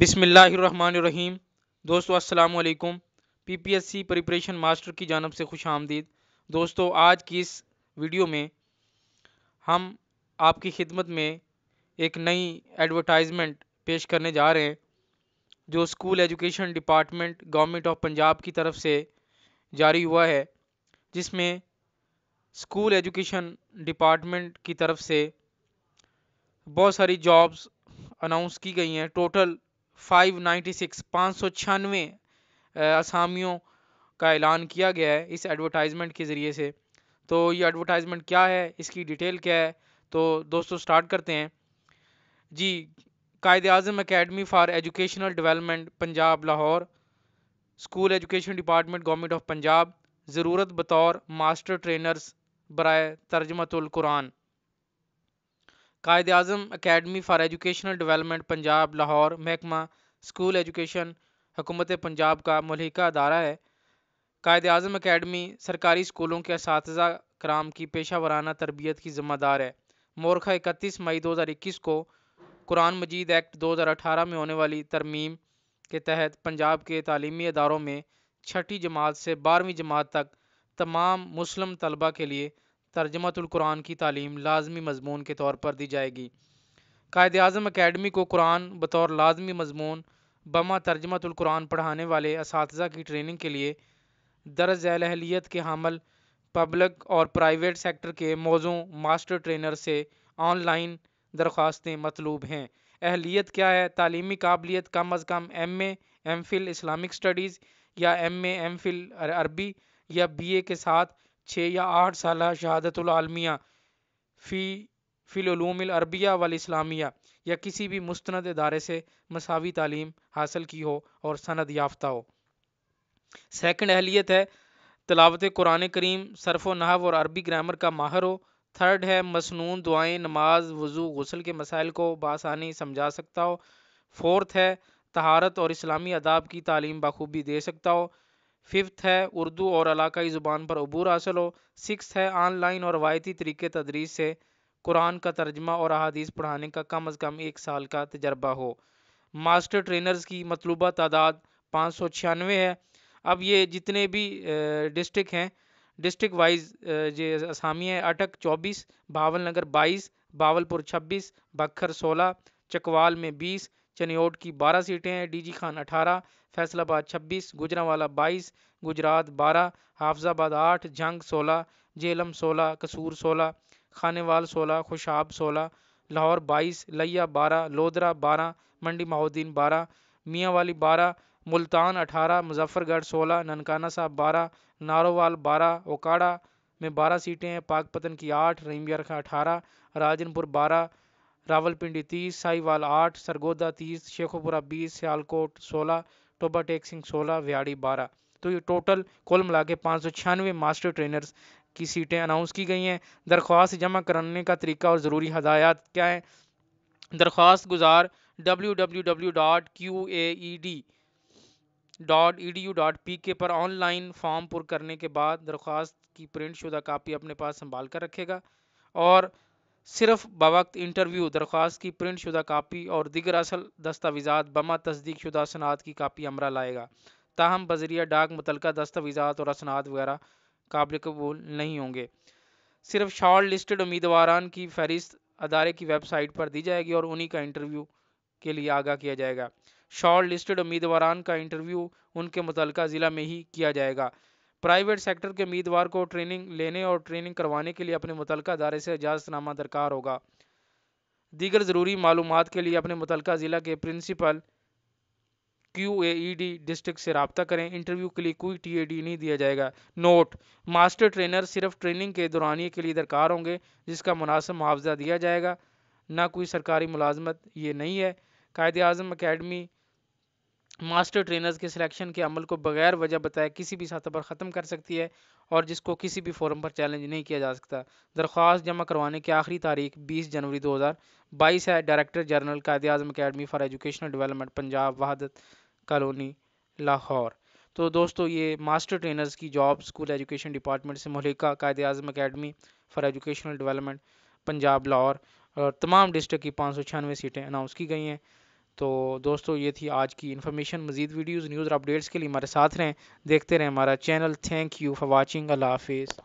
बिसमीम दोस्तों अस्सलाम वालेकुम पीपीएससी प्रिपरेशन मास्टर की जानब से खुश आमदीद दोस्तों आज की इस वीडियो में हम आपकी खिदमत में एक नई एडवर्टाइजमेंट पेश करने जा रहे हैं जो school education department government of Punjab की तरफ से जारी हुआ है जिसमें स्कूल एजुकेशन डिपार्टमेंट की तरफ से बहुत सारी जॉब्स अनाउंस की गई हैं टोटल फाइव नाइन्टी सिक्स पाँच सौ छियानवे असामियों का ऐलान किया गया है इस एडवर्टाइजमेंट के ज़रिए से तो ये एडवर्टाइजमेंट क्या है इसकी डिटेल क्या है तो दोस्तों स्टार्ट करते हैं जी Quaid Azam academy for educational development Punjab Lahore school education department government of Punjab ज़रूरत बतौर मास्टर ट्रेनर्स बरए तर्जमतुल Quran Quaid Azam academy for educational development Punjab Lahore महकमा स्कूल एजुकेशन हुकूमत पंजाब का मलिका अदारा है कायद अजम अकेडमी सरकारी स्कूलों के इस कराम की पेशा वाराना तरबियत की ज़िम्मेदार है मोरखा इकतीस मई दो हज़ार इक्कीस को कुरान मजीद एक्ट दो हज़ार अठारह में होने वाली तरमीम के तहत पंजाब के तलीमी अदारों में छठी जमात से बारहवीं जमात तक तमाम मुस्लिम तलबा के लिए तर्जमतुल्कुरान की तालीम लाजमी मजमून के तौर पर दी जाएगी कायद अजम अकेडमी को कुरान बतौर लाजमी मजमून बमा तर्जमतुल्कुरान पढ़ाने वाले इस की ट्रेनिंग के लिए दर्ज अहलीत के हमल पब्लिक और प्राइवेट सेक्टर के मौजों मास्टर ट्रेनर से ऑनलाइन दरख्वास्तें मतलूब हैं अहलीत क्या है तालीमी काबिलियत कम अज़ कम M M Phil Islamic studies या एम एम फिल अरबी या बी ए के साथ छः या आठ साल शहादतलमिया फ़ी फ़िलूम अरबिया वाल इस्लामिया या किसी भी मुस्ंद इदारे से मसावी तालीम हासिल की हो और सनद याफ्ता हो सेकेंड अहलियत है तलावत कुरान करीम सरफ़ नहव और अरबी ग्रामर का माहर हो थर्ड है मसनून दुआएँ नमाज वज़ू गसल के मसाइल को बासानी समझा सकता हो फोर्थ है तहारत और इस्लामी अदाब की तालीम बखूबी दे सकता हो फिफ्थ है उर्दू और इलाकई ज़ुबान पर अबूर हासिल हो सिक्स है ऑनलाइन और रवायती तरीके तदरीस से कुरान का तर्जमा और अहादीस पढ़ाने का कम अज़ कम एक साल का तजर्बा हो मास्टर ट्रेनर्स की मतलूबा तादाद पाँच सौ छियानवे है अब ये जितने भी डिस्ट्रिक हैं डिस्ट्रिक वाइज ये असामी है अटक चौबीस भावल नगर बाईस बावलपुर छब्बीस बखर सोलह चकवाल में बीस चनियोट की 12 सीटें हैं डीजी खान 18 फैसलाबाद 26 गुजरावाला 22 गुजरात 12 हाफजाबाद 8 जंग 16 जेलम 16 कसूर 16 खानेवाल 16 खुशाब 16 लाहौर 22 लैया 12 लोधरा 12 मंडी बारह 12 मियांवाली 12 मुल्तान 18 मुजफ्फरगढ़ 16 ननकाना साहब 12 नारोवाल 12 ओकाड़ा में 12 सीटें हैं पाकपतन की आठ रहीम खां अठारह राजनपुर बारह रावलपिंडी तीस साहिवाल आठ सरगोदा तीस शेखोपुरा बीस सियालकोट सोलह टोबा टेक सिंह सोलह व्याड़ी बारह तो ये टोटल कुल मिला के पाँच सौ छियानवे मास्टर ट्रेनर्स की सीटें अनाउंस की गई हैं दरख्वास्त जमा करने का तरीका और ज़रूरी हदायत क्या है दरख्वास्त गुजार W W W dot Q A E D dot E D U dot P K पर ऑनलाइन फॉर्म पुर करने के बाद दरख्वास्त की प्रिंट शुदा कापी अपने पास संभाल कर रखेगा और सिर्फ बवक्त इंटरव्यू दरख्वास्त की प्रिंट शुदा कापी और दिगर असल दस्तावीज़ा बमा तस्दीक शुदा सनात की कापी अमरा लाएगा ताहम बजरिया डाक मुतल दस्तावीज़ा और असनात वगैरह काबिल कबूल नहीं होंगे सिर्फ शॉर्ट लिस्टेड उम्मीदवार की फहरिस्त अदारे की वेबसाइट पर दी जाएगी और उन्हीं का इंटरव्यू के लिए आगाह किया जाएगा शॉर्ट लिस्टेड उम्मीदवार का इंटरव्यू उनके मुतल ज़िला में ही किया जाएगा प्राइवेट सेक्टर के उम्मीदवार को ट्रेनिंग लेने और ट्रेनिंग करवाने के लिए अपने मुतल अदारे से इजाज़तनामा दरकार होगा दीगर ज़रूरी मालूम के लिए अपने मुतल ज़िला के principal Q A E D district से रबता करें इंटरव्यू के लिए कोई टी ए डी नहीं दिया जाएगा नोट मास्टर ट्रेनर सिर्फ ट्रेनिंग के दौरान के लिए दरकार होंगे जिसका मुनासिब मुआवजा दिया जाएगा ना कोई सरकारी मुलाजमत ये नहीं है Quaid Azam academy master trainers के सिलेक्शन के अमल को बगैर वजह बताए किसी भी सतह पर ख़त्म कर सकती है और जिसको किसी भी फोरम पर चैलेंज नहीं किया जा सकता दरख्वास्त जमा करवाने की आखिरी तारीख 20 जनवरी 2022 है director general Quaid Azam academy for educational development Punjab Wahdat colony Lahore तो दोस्तों ये मास्टर ट्रेनर्स की जॉब स्कूल एजुकेशन डिपार्टमेंट से मलिका Quaid Azam academy for educational development Punjab Lahore और तमाम डिस्ट्रिक्ट की पाँच सीटें अनाउंस की गई हैं तो दोस्तों ये थी आज की इन्फॉर्मेशन मजीद वीडियोज़ न्यूज़ और अपडेट्स के लिए हमारे साथ रहें देखते रहें हमारा channel thank you for watching Allah हाफिज़